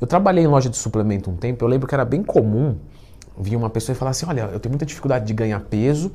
Eu trabalhei em loja de suplemento um tempo, eu lembro que era bem comum vir uma pessoa e falar assim: olha, eu tenho muita dificuldade de ganhar peso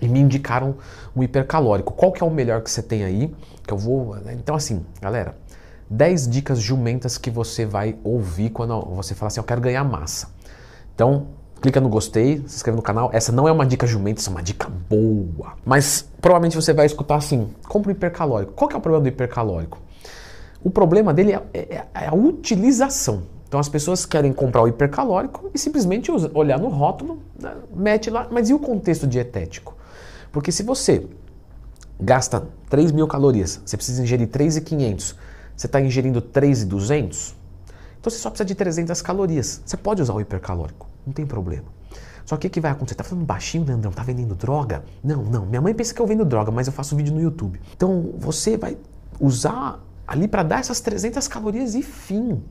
e me indicaram um hipercalórico. Qual que é o melhor que você tem aí? Que eu vou. Né? Então, assim, galera, 10 dicas jumentas que você vai ouvir quando você falar assim: eu quero ganhar massa. Então, clica no gostei, se inscreve no canal. Essa não é uma dica jumenta, essa é uma dica boa. Mas provavelmente você vai escutar assim: compra um hipercalórico. Qual que é o problema do hipercalórico? O problema dele é, é, é, é a utilização. Então as pessoas querem comprar o hipercalórico e simplesmente olhar no rótulo, né, mete lá. Mas e o contexto dietético? Porque se você gasta 3 mil calorias, você precisa ingerir 3,500, você está ingerindo 3,200, então você só precisa de 300 calorias. Você pode usar o hipercalórico, não tem problema. Só que o que vai acontecer? Tá falando baixinho, Leandrão? Tá vendendo droga? Não, não. Minha mãe pensa que eu vendo droga, mas eu faço vídeo no YouTube. Então você vai usar ali para dar essas 300 calorias e fim.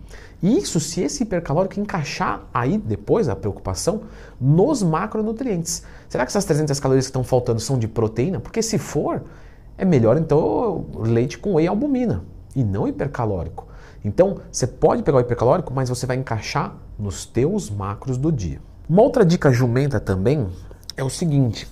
isso se esse hipercalórico encaixar aí depois a preocupação nos macronutrientes. Será que essas 300 calorias que estão faltando são de proteína? Porque se for, é melhor então leite com whey albumina e não hipercalórico. Então, você pode pegar o hipercalórico, mas você vai encaixar nos teus macros do dia. Uma outra dica jumenta também é o seguinte,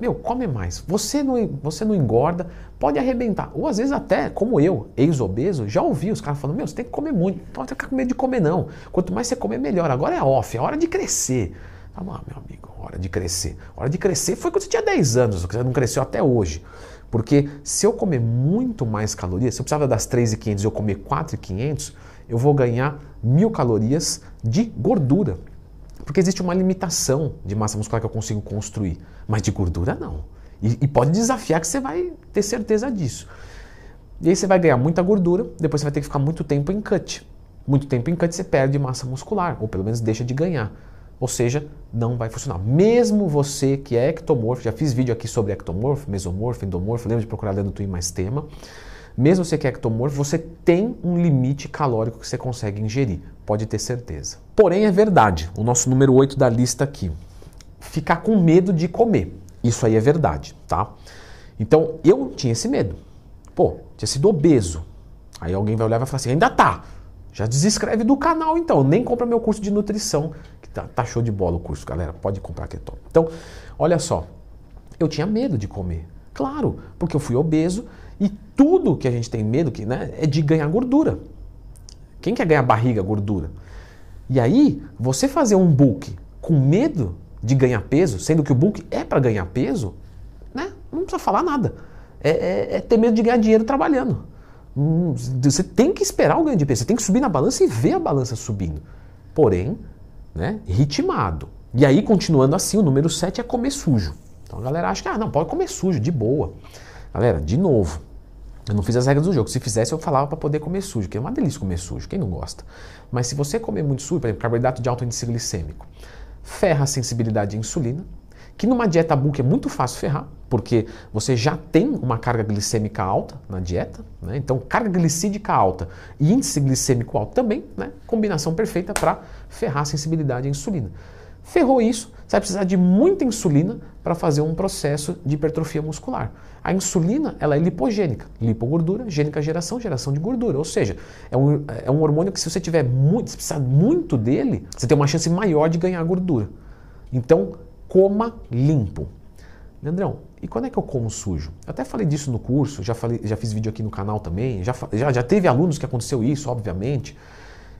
meu, come mais. Você não, você não engorda, pode arrebentar. Ou às vezes até, como eu, ex-obeso, já ouvi os caras falando, meu, você tem que comer muito. Então até ficar com medo de comer não. Quanto mais você comer, melhor. Agora é off, é hora de crescer. Tá bom, meu amigo, hora de crescer. Hora de crescer foi quando você tinha 10 anos, você não cresceu até hoje. Porque se eu comer muito mais calorias, se eu precisava das 3.500 e eu comer 4.500, eu vou ganhar mil calorias de gordura. Porque existe uma limitação de massa muscular que eu consigo construir, mas de gordura não. E, e pode desafiar que você vai ter certeza disso. E aí você vai ganhar muita gordura, depois você vai ter que ficar muito tempo em cut. Muito tempo em cut você perde massa muscular, ou pelo menos deixa de ganhar. Ou seja, não vai funcionar. Mesmo você que é ectomorfo, já fiz vídeo aqui sobre ectomorfo, mesomorfo, endomorfo, lembra de procurar dentro do Twin mais tema mesmo você que é ectomorfo, você tem um limite calórico que você consegue ingerir, pode ter certeza. Porém, é verdade, o nosso número 8 da lista aqui, ficar com medo de comer. Isso aí é verdade, tá? Então, eu tinha esse medo. Pô, tinha sido obeso. Aí alguém vai olhar e vai falar assim, ainda tá. Já desescreve do canal então, nem compra meu curso de nutrição, que tá, tá show de bola o curso, galera, pode comprar que é top. Então, olha só, eu tinha medo de comer. Claro, porque eu fui obeso e tudo que a gente tem medo que, né, é de ganhar gordura. Quem quer ganhar barriga, gordura? E aí, você fazer um book com medo de ganhar peso, sendo que o book é para ganhar peso, né? Não precisa falar nada. É, é, é ter medo de ganhar dinheiro trabalhando. Hum, você tem que esperar o ganho de peso, você tem que subir na balança e ver a balança subindo. Porém, né, ritmado. E aí, continuando assim, o número 7 é comer sujo. Então a galera acha que, ah, não, pode comer sujo, de boa. Galera, de novo, eu não fiz as regras do jogo. Se fizesse, eu falava para poder comer sujo, que é uma delícia comer sujo, quem não gosta. Mas se você comer muito sujo, por exemplo, carboidrato de alto índice glicêmico, ferra a sensibilidade à insulina, que numa dieta book é muito fácil ferrar, porque você já tem uma carga glicêmica alta na dieta, né? então carga glicídica alta e índice glicêmico alto também, né? combinação perfeita para ferrar a sensibilidade à insulina. Ferrou isso, você vai precisar de muita insulina para fazer um processo de hipertrofia muscular. A insulina ela é lipogênica, lipogordura, gênica geração, geração de gordura. Ou seja, é um, é um hormônio que se você tiver muito, se precisar muito dele, você tem uma chance maior de ganhar gordura. Então, coma limpo. Leandrão, e quando é que eu como sujo? Eu até falei disso no curso, já, falei, já fiz vídeo aqui no canal também, já, já, já teve alunos que aconteceu isso, obviamente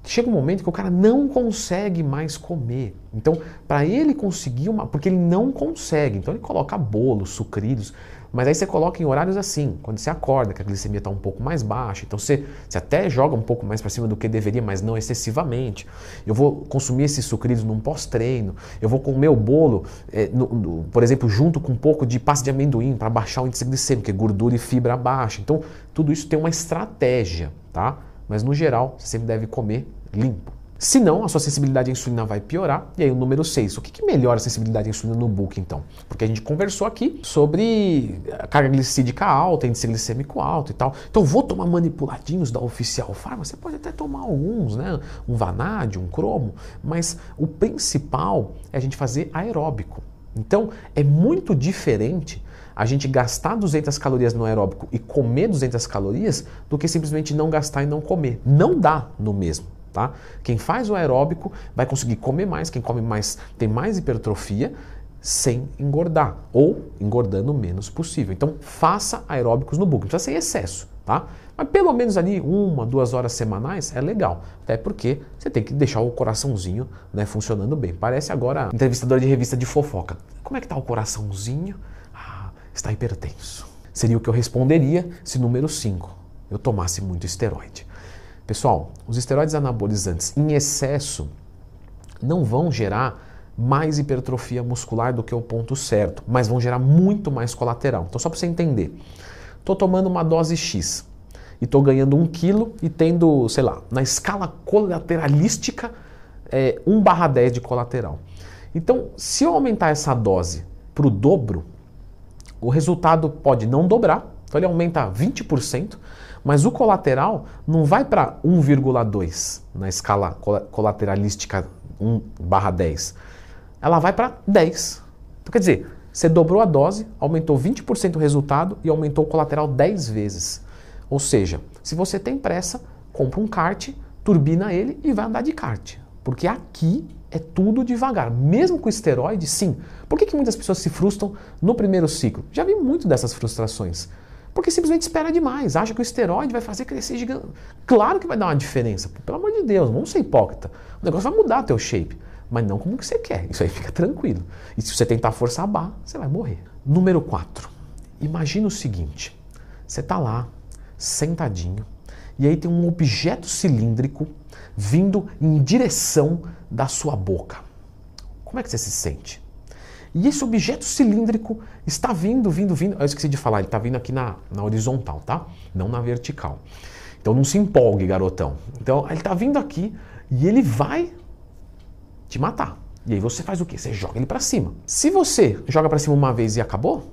chega um momento que o cara não consegue mais comer. Então, para ele conseguir uma. Porque ele não consegue. Então, ele coloca bolos, sucridos. Mas aí você coloca em horários assim, quando você acorda, que a glicemia está um pouco mais baixa. Então, você, você até joga um pouco mais para cima do que deveria, mas não excessivamente. Eu vou consumir esses sucridos num pós-treino. Eu vou comer o bolo, é, no, no, por exemplo, junto com um pouco de pasta de amendoim para baixar o índice glicêmico, que é gordura e fibra baixa. Então, tudo isso tem uma estratégia, tá? Mas no geral, você sempre deve comer limpo. Senão, a sua sensibilidade à insulina vai piorar. E aí, o número 6. O que, que melhora a sensibilidade à insulina no book, então? Porque a gente conversou aqui sobre eh, carga glicídica alta, índice glicêmico alto e tal. Então, vou tomar manipuladinhos da Oficial Pharma? Você pode até tomar alguns, né? Um vanádio, um cromo. Mas o principal é a gente fazer aeróbico. Então, é muito diferente a gente gastar 200 calorias no aeróbico e comer 200 calorias do que simplesmente não gastar e não comer. Não dá no mesmo. Tá? Quem faz o aeróbico vai conseguir comer mais, quem come mais tem mais hipertrofia sem engordar ou engordando o menos possível. Então faça aeróbicos no book, não precisa ser excesso, tá? Mas pelo menos ali uma, duas horas semanais é legal, até porque você tem que deixar o coraçãozinho né, funcionando bem. Parece agora entrevistadora de revista de fofoca. Como é que tá o coraçãozinho? Ah, está hipertenso. Seria o que eu responderia se número 5 eu tomasse muito esteroide. Pessoal, os esteroides anabolizantes em excesso não vão gerar mais hipertrofia muscular do que o ponto certo, mas vão gerar muito mais colateral. Então, só para você entender, estou tomando uma dose X e estou ganhando um quilo e tendo, sei lá, na escala colateralística, é, 1 barra 10 de colateral. Então, se eu aumentar essa dose para o dobro, o resultado pode não dobrar, então ele aumenta 20%, mas o colateral não vai para 1,2 na escala colateralística 1 barra 10. Ela vai para 10. Então quer dizer, você dobrou a dose, aumentou 20% o resultado e aumentou o colateral 10 vezes. Ou seja, se você tem pressa, compra um kart, turbina ele e vai andar de kart. Porque aqui é tudo devagar, mesmo com esteroide, sim. Por que, que muitas pessoas se frustram no primeiro ciclo? Já vi muito dessas frustrações. Porque simplesmente espera demais, acha que o esteroide vai fazer crescer gigante. Claro que vai dar uma diferença, pelo amor de Deus, vamos ser hipócrita. O negócio vai mudar teu shape, mas não como que você quer. Isso aí fica tranquilo. E se você tentar forçar a barra, você vai morrer. Número 4. Imagina o seguinte: você está lá, sentadinho, e aí tem um objeto cilíndrico vindo em direção da sua boca. Como é que você se sente? E esse objeto cilíndrico está vindo, vindo, vindo. Ah, eu esqueci de falar, ele está vindo aqui na, na horizontal, tá? Não na vertical. Então não se empolgue, garotão. Então ele está vindo aqui e ele vai te matar. E aí você faz o quê? Você joga ele para cima. Se você joga para cima uma vez e acabou,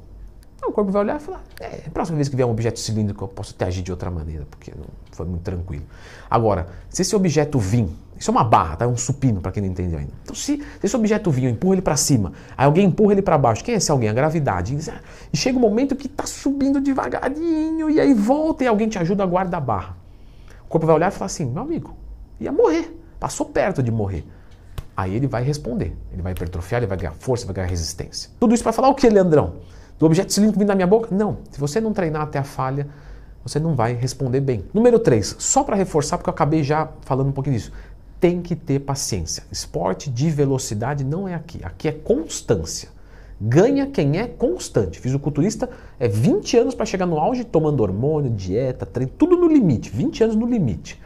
então o corpo vai olhar e falar: é, próxima vez que vier um objeto cilíndrico, eu posso até agir de outra maneira, porque não foi muito tranquilo. Agora, se esse objeto vir isso é uma barra, tá? É um supino, para quem não entendeu ainda. Então, se esse objeto vinha, eu empurro ele para cima, aí alguém empurra ele para baixo. Quem é esse alguém? A gravidade. Ah", e chega um momento que está subindo devagarinho, e aí volta e alguém te ajuda a guardar a barra. O corpo vai olhar e falar assim: meu amigo, ia morrer. Passou perto de morrer. Aí ele vai responder. Ele vai hipertrofiar, ele vai ganhar força, vai ganhar resistência. Tudo isso para falar o que, Leandrão? Do objeto cilíndrico vindo na minha boca? Não. Se você não treinar até a falha, você não vai responder bem. Número 3, só para reforçar, porque eu acabei já falando um pouquinho disso tem que ter paciência. Esporte de velocidade não é aqui. Aqui é constância. Ganha quem é constante. Fisiculturista é 20 anos para chegar no auge tomando hormônio, dieta, treino, tudo no limite. 20 anos no limite.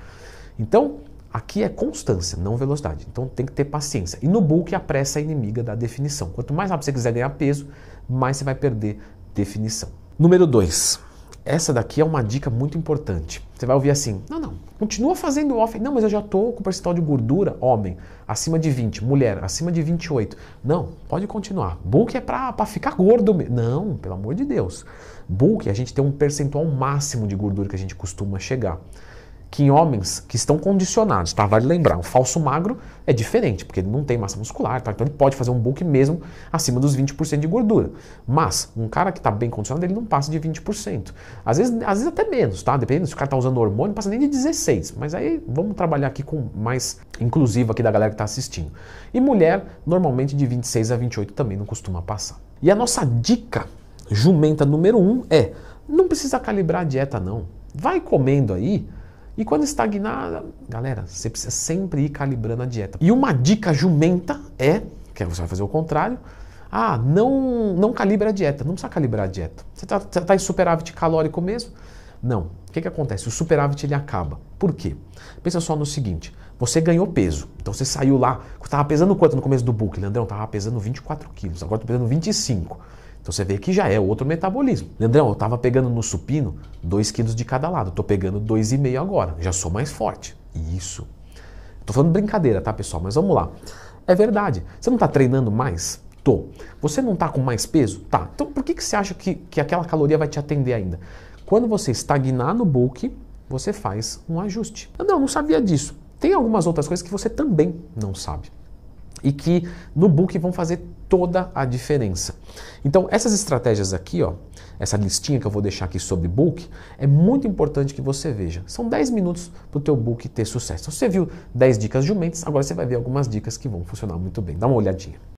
Então, aqui é constância, não velocidade. Então tem que ter paciência. E no bulk a pressa é inimiga da definição. Quanto mais rápido você quiser ganhar peso, mais você vai perder definição. Número 2. Essa daqui é uma dica muito importante. Você vai ouvir assim: não, não, Continua fazendo off. Não, mas eu já estou com percentual de gordura, homem, acima de 20, mulher, acima de 28. Não, pode continuar. Bulk é para ficar gordo. Não, pelo amor de Deus. Bulk, a gente tem um percentual máximo de gordura que a gente costuma chegar que em homens que estão condicionados, tá? Vale lembrar, um falso magro é diferente, porque ele não tem massa muscular, tá? Então ele pode fazer um bulk mesmo acima dos 20% de gordura. Mas um cara que está bem condicionado, ele não passa de 20%. Às vezes, às vezes até menos, tá? Dependendo se o cara está usando hormônio, passa nem de 16. Mas aí vamos trabalhar aqui com mais inclusivo aqui da galera que está assistindo. E mulher, normalmente de 26 a 28 também não costuma passar. E a nossa dica jumenta número 1 um é: não precisa calibrar a dieta não. Vai comendo aí e quando estagnar, galera, você precisa sempre ir calibrando a dieta. E uma dica jumenta é, que você vai fazer o contrário, ah, não, não calibra a dieta, não precisa calibrar a dieta. Você está tá em superávit calórico mesmo? Não. O que, que acontece? O superávit ele acaba. Por quê? Pensa só no seguinte: você ganhou peso, então você saiu lá, estava pesando quanto no começo do book, Leandrão? Estava pesando 24 quilos, agora estou tá pesando 25. Então você vê que já é outro metabolismo. Leandrão, eu estava pegando no supino 2 quilos de cada lado, estou pegando 2,5 agora, já sou mais forte. Isso. Estou falando brincadeira, tá pessoal? Mas vamos lá. É verdade. Você não está treinando mais? Tô. Você não está com mais peso? Tá. Então por que, que você acha que, que aquela caloria vai te atender ainda? Quando você estagnar no bulk, você faz um ajuste. Eu não, não sabia disso. Tem algumas outras coisas que você também não sabe e que no book vão fazer toda a diferença. Então, essas estratégias aqui, ó, essa listinha que eu vou deixar aqui sobre book, é muito importante que você veja. São 10 minutos para o teu book ter sucesso. você viu 10 dicas de mentes, agora você vai ver algumas dicas que vão funcionar muito bem. Dá uma olhadinha.